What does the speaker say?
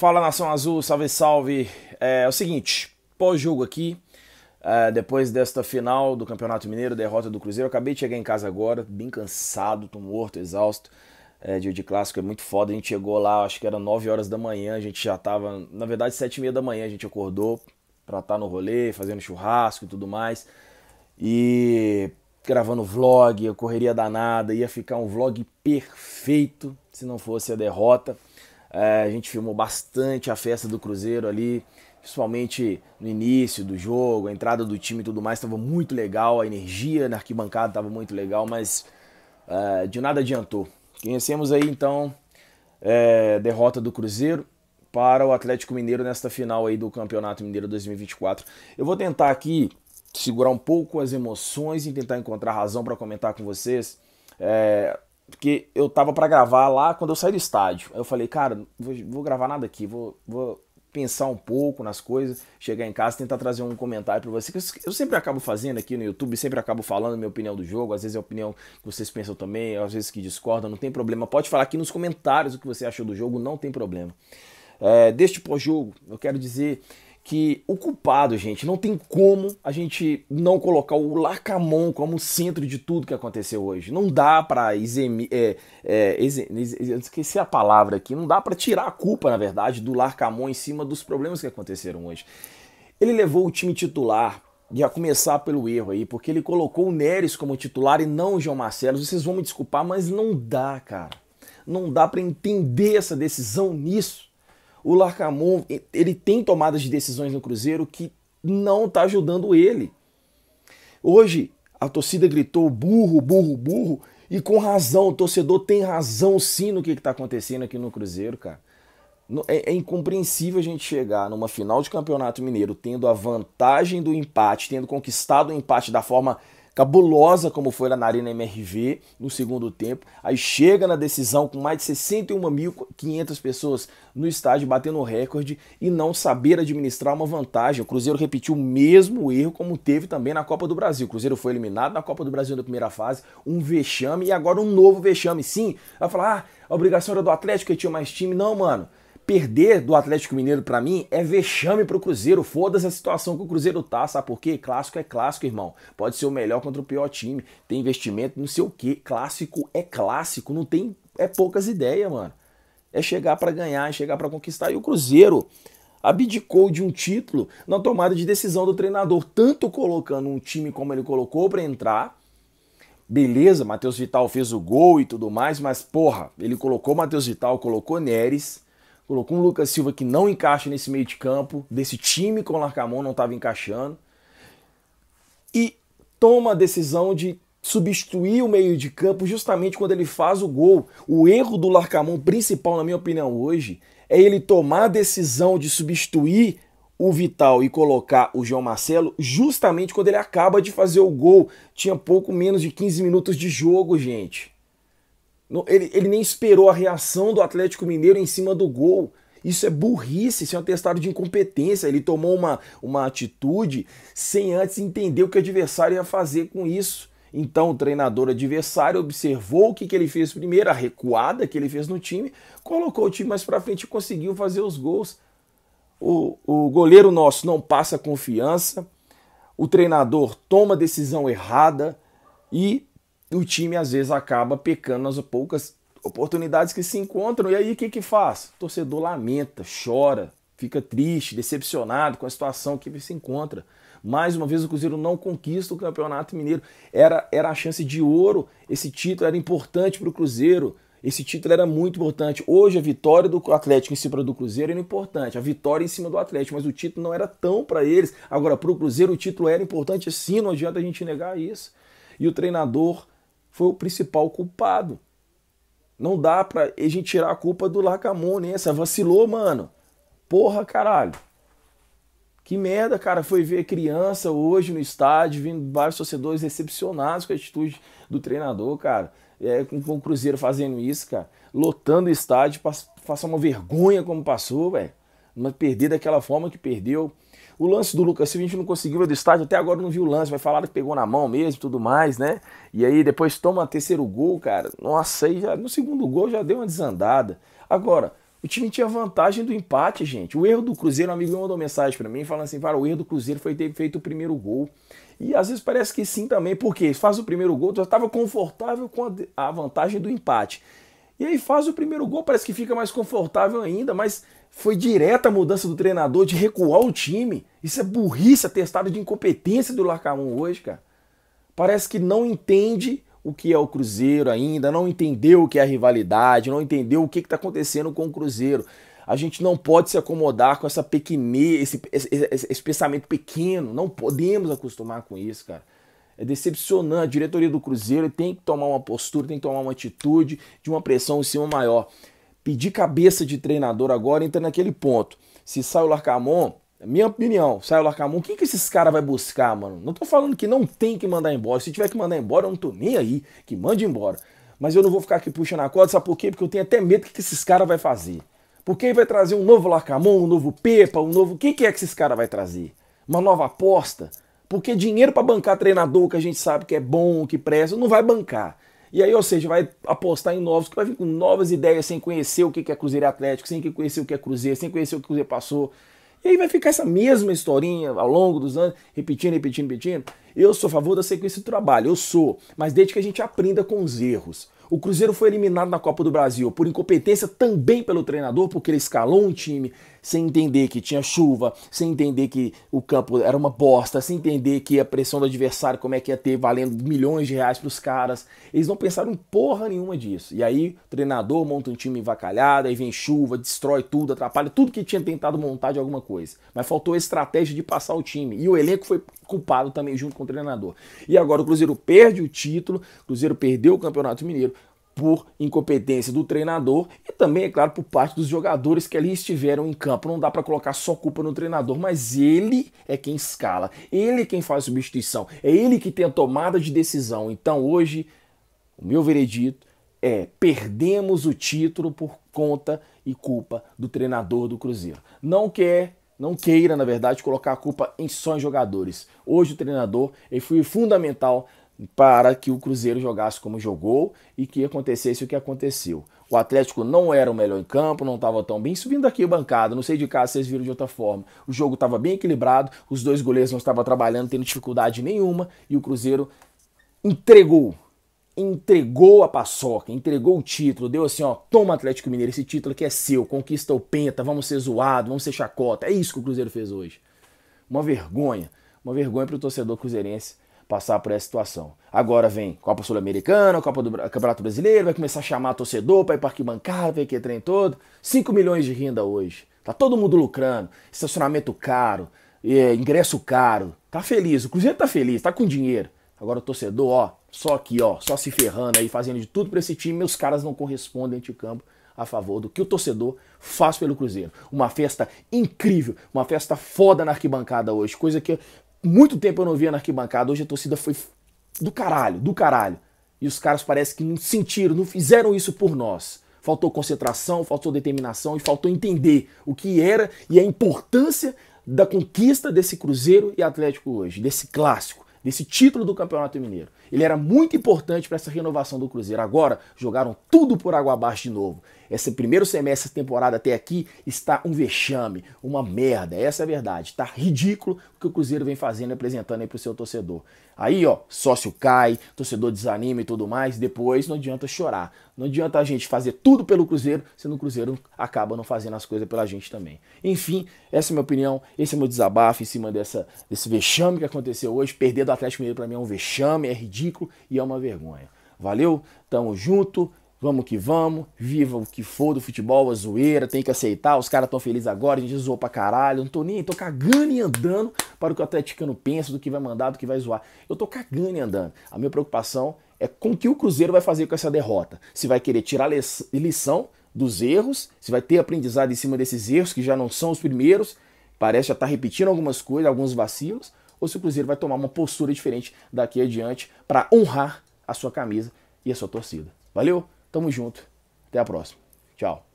Fala Nação Azul, salve salve! É, é o seguinte, pós-jogo aqui, é, depois desta final do Campeonato Mineiro, derrota do Cruzeiro, eu acabei de chegar em casa agora, bem cansado, tô morto, exausto. É, dia de clássico é muito foda, a gente chegou lá, acho que era 9 horas da manhã, a gente já tava, na verdade 7 e meia da manhã a gente acordou pra estar tá no rolê, fazendo churrasco e tudo mais. E gravando vlog, eu correria danada, ia ficar um vlog perfeito se não fosse a derrota. É, a gente filmou bastante a festa do Cruzeiro ali, principalmente no início do jogo, a entrada do time e tudo mais estava muito legal, a energia na arquibancada estava muito legal, mas é, de nada adiantou. Conhecemos aí então é, derrota do Cruzeiro para o Atlético Mineiro nesta final aí do Campeonato Mineiro 2024. Eu vou tentar aqui segurar um pouco as emoções e tentar encontrar razão para comentar com vocês. É, porque eu tava para gravar lá quando eu saí do estádio. Aí eu falei, cara, vou, vou gravar nada aqui, vou, vou pensar um pouco nas coisas, chegar em casa, tentar trazer um comentário para você, que eu sempre acabo fazendo aqui no YouTube, sempre acabo falando minha opinião do jogo, às vezes é a opinião que vocês pensam também, às vezes que discordam, não tem problema. Pode falar aqui nos comentários o que você achou do jogo, não tem problema. É, deste pós-jogo, eu quero dizer que o culpado, gente, não tem como a gente não colocar o Lacamon como centro de tudo que aconteceu hoje. Não dá para esquecer é, é, esqueci a palavra aqui, não dá para tirar a culpa, na verdade, do Lacamon em cima dos problemas que aconteceram hoje. Ele levou o time titular e a começar pelo erro aí, porque ele colocou o Neres como titular e não o João Marcelo. Vocês vão me desculpar, mas não dá, cara. Não dá para entender essa decisão nisso. O Larcamon, ele tem tomadas de decisões no Cruzeiro que não está ajudando ele. Hoje, a torcida gritou burro, burro, burro, e com razão, o torcedor tem razão sim no que está acontecendo aqui no Cruzeiro, cara. É, é, incompreensível a gente chegar numa final de campeonato mineiro tendo a vantagem do empate, tendo conquistado o empate da forma cabulosa como foi lá na Arena MRV no segundo tempo. Aí chega na decisão com mais de 61.500 pessoas no estádio batendo o recorde e não saber administrar uma vantagem. O Cruzeiro repetiu o mesmo erro como teve também na Copa do Brasil. O Cruzeiro foi eliminado na Copa do Brasil na primeira fase, um vexame e agora um novo vexame. Sim, vai falar, ah, a obrigação era do Atlético que tinha mais time. Não, mano. Perder do Atlético Mineiro para mim é vexame pro Cruzeiro. Foda-se a situação que o Cruzeiro tá, sabe por quê? Clássico é clássico, irmão. Pode ser o melhor contra o pior time. Tem investimento, não sei o quê. Clássico é clássico, não tem é poucas ideias, mano. É chegar para ganhar, é chegar para conquistar. E o Cruzeiro abdicou de um título na tomada de decisão do treinador, tanto colocando um time como ele colocou para entrar, Beleza, Matheus Vital fez o gol e tudo mais, mas porra, ele colocou Matheus Vital, colocou Neres, colocou um Lucas Silva que não encaixa nesse meio de campo, desse time com o Larcamon não estava encaixando, e toma a decisão de substituir o meio de campo justamente quando ele faz o gol. O erro do Larcamon principal, na minha opinião, hoje, é ele tomar a decisão de substituir o Vital e colocar o João Marcelo justamente quando ele acaba de fazer o gol. Tinha pouco menos de 15 minutos de jogo, gente. Ele, ele nem esperou a reação do Atlético Mineiro em cima do gol. Isso é burrice, isso é um atestado de incompetência. Ele tomou uma, uma atitude sem antes entender o que o adversário ia fazer com isso. Então o treinador adversário observou o que, que ele fez primeiro, a recuada que ele fez no time, colocou o time mais para frente e conseguiu fazer os gols. O, o goleiro nosso não passa confiança, o treinador toma decisão errada e o time às vezes acaba pecando nas poucas oportunidades que se encontram. E aí o que, que faz? O torcedor lamenta, chora, fica triste, decepcionado com a situação que se encontra. Mais uma vez o Cruzeiro não conquista o Campeonato Mineiro. Era, era a chance de ouro, esse título era importante para o Cruzeiro. Esse título era muito importante. Hoje a vitória do Atlético em cima do Cruzeiro era importante, a vitória em cima do Atlético, mas o título não era tão para eles. Agora, para o Cruzeiro, o título era importante sim, não adianta a gente negar isso. E o treinador foi o principal culpado. Não dá pra a gente tirar a culpa do Larcamon essa Vacilou, mano. Porra, caralho. Que merda, cara. Foi ver criança hoje no estádio, vindo vários torcedores decepcionados com a atitude do treinador, cara. É, com, com o Cruzeiro fazendo isso, cara. Lotando o estádio, passar uma vergonha como passou, velho. Mas perder daquela forma que perdeu. O lance do Lucas Silva a gente não conseguiu ver do estádio, até agora não viu o lance, mas falaram que pegou na mão mesmo tudo mais, né? E aí depois toma terceiro gol, cara. Nossa, aí já, no segundo gol já deu uma desandada. Agora, o time tinha vantagem do empate, gente. O erro do Cruzeiro, um amigo mandou mensagem para mim falando assim: cara, o erro do Cruzeiro foi ter feito o primeiro gol. E às vezes parece que sim também, porque faz o primeiro gol, já estava confortável com a vantagem do empate. E aí faz o primeiro gol, parece que fica mais confortável ainda, mas foi direta a mudança do treinador de recuar o time. Isso é burrice atestado de incompetência do Larcamon hoje, cara. Parece que não entende o que é o Cruzeiro ainda, não entendeu o que é a rivalidade, não entendeu o que está acontecendo com o Cruzeiro. A gente não pode se acomodar com essa pequenez, esse, esse, esse, esse pensamento pequeno. Não podemos acostumar com isso, cara é decepcionante. A diretoria do Cruzeiro tem que tomar uma postura, tem que tomar uma atitude de uma pressão em cima maior. Pedir cabeça de treinador agora entra naquele ponto. Se sai o Larcamon, minha opinião, sai o Larcamon, o que esses caras vai buscar, mano? Não tô falando que não tem que mandar embora. Se tiver que mandar embora, eu não tô nem aí, que mande embora. Mas eu não vou ficar aqui puxando a corda, sabe por quê? Porque eu tenho até medo do que esses caras vai fazer. Porque aí vai trazer um novo Larcamon, um novo Pepa, um novo. O que é que esses caras vai trazer? Uma nova aposta? Porque dinheiro para bancar treinador que a gente sabe que é bom, que presta, não vai bancar. E aí, ou seja, vai apostar em novos, que vai vir com novas ideias sem conhecer o que é Cruzeiro Atlético, sem conhecer o que é Cruzeiro, sem conhecer o que o Cruzeiro passou. E aí vai ficar essa mesma historinha ao longo dos anos, repetindo, repetindo, repetindo. Eu sou a favor da sequência do trabalho, eu sou, mas desde que a gente aprenda com os erros. O Cruzeiro foi eliminado na Copa do Brasil por incompetência também pelo treinador, porque ele escalou um time sem entender que tinha chuva, sem entender que o campo era uma bosta, sem entender que a pressão do adversário, como é que ia ter, valendo milhões de reais para os caras. Eles não pensaram em porra nenhuma disso. E aí, o treinador monta um time avacalhado, aí vem chuva, destrói tudo, atrapalha tudo que tinha tentado montar de alguma coisa. Mas faltou a estratégia de passar o time. E o elenco foi culpado também junto com o treinador. E agora o Cruzeiro perde o título, o Cruzeiro perdeu o Campeonato Mineiro, por incompetência do treinador e também, é claro, por parte dos jogadores que ali estiveram em campo. Não dá para colocar só culpa no treinador, mas ele é quem escala, ele é quem faz substituição, é ele que tem a tomada de decisão. Então hoje, o meu veredito é: perdemos o título por conta e culpa do treinador do Cruzeiro. Não quer não queira, na verdade, colocar a culpa em só em jogadores. Hoje o treinador ele foi fundamental para que o Cruzeiro jogasse como jogou e que acontecesse o que aconteceu. O Atlético não era o melhor em campo, não estava tão bem. Subindo aqui a bancada, não sei de casa, vocês viram de outra forma. O jogo estava bem equilibrado, os dois goleiros não estavam trabalhando, tendo dificuldade nenhuma, e o Cruzeiro entregou. Entregou a paçoca, entregou o título, deu assim: ó, toma Atlético Mineiro, esse título que é seu, conquista o Penta, vamos ser zoado, vamos ser chacota. É isso que o Cruzeiro fez hoje. Uma vergonha, uma vergonha para o torcedor cruzeirense passar por essa situação. Agora vem Copa Sul-Americana, Copa do Campeonato Brasileiro, vai começar a chamar torcedor para ir para arquibancada, vai que é trem todo. 5 milhões de renda hoje. Tá todo mundo lucrando, estacionamento caro, é, ingresso caro. Tá feliz, o Cruzeiro tá feliz, tá com dinheiro. Agora o torcedor, ó, só aqui, ó, só se ferrando aí, fazendo de tudo para esse time, os caras não correspondem de campo a favor do que o torcedor faz pelo Cruzeiro. Uma festa incrível, uma festa foda na arquibancada hoje, coisa que muito tempo eu não via na arquibancada. Hoje a torcida foi do caralho, do caralho. E os caras parece que não sentiram, não fizeram isso por nós. Faltou concentração, faltou determinação e faltou entender o que era e a importância da conquista desse Cruzeiro e Atlético hoje, desse clássico desse título do Campeonato Mineiro. Ele era muito importante para essa renovação do Cruzeiro. Agora jogaram tudo por água abaixo de novo. Esse primeiro semestre, essa temporada até aqui, está um vexame, uma merda. Essa é a verdade. Está ridículo o que o Cruzeiro vem fazendo e apresentando aí para o seu torcedor. Aí, ó, sócio cai, torcedor desanima e tudo mais. Depois não adianta chorar. Não adianta a gente fazer tudo pelo Cruzeiro, sendo o Cruzeiro acaba não fazendo as coisas pela gente também. Enfim, essa é a minha opinião, esse é meu desabafo em cima dessa, desse vexame que aconteceu hoje. Perder do Atlético Mineiro para mim é um vexame, é ridículo e é uma vergonha. Valeu, tamo junto. Vamos que vamos, viva o que for do futebol, a zoeira, tem que aceitar, os caras estão felizes agora, a gente zoou pra caralho, não tô nem, tô cagando e andando para o que o atleticano pensa, do que vai mandar, do que vai zoar. Eu tô cagando e andando. A minha preocupação é com o que o Cruzeiro vai fazer com essa derrota. Se vai querer tirar lição dos erros, se vai ter aprendizado em cima desses erros, que já não são os primeiros, parece já estar tá repetindo algumas coisas, alguns vacilos, ou se o Cruzeiro vai tomar uma postura diferente daqui adiante para honrar a sua camisa e a sua torcida. Valeu? Tamo junto. Até a próxima. Tchau.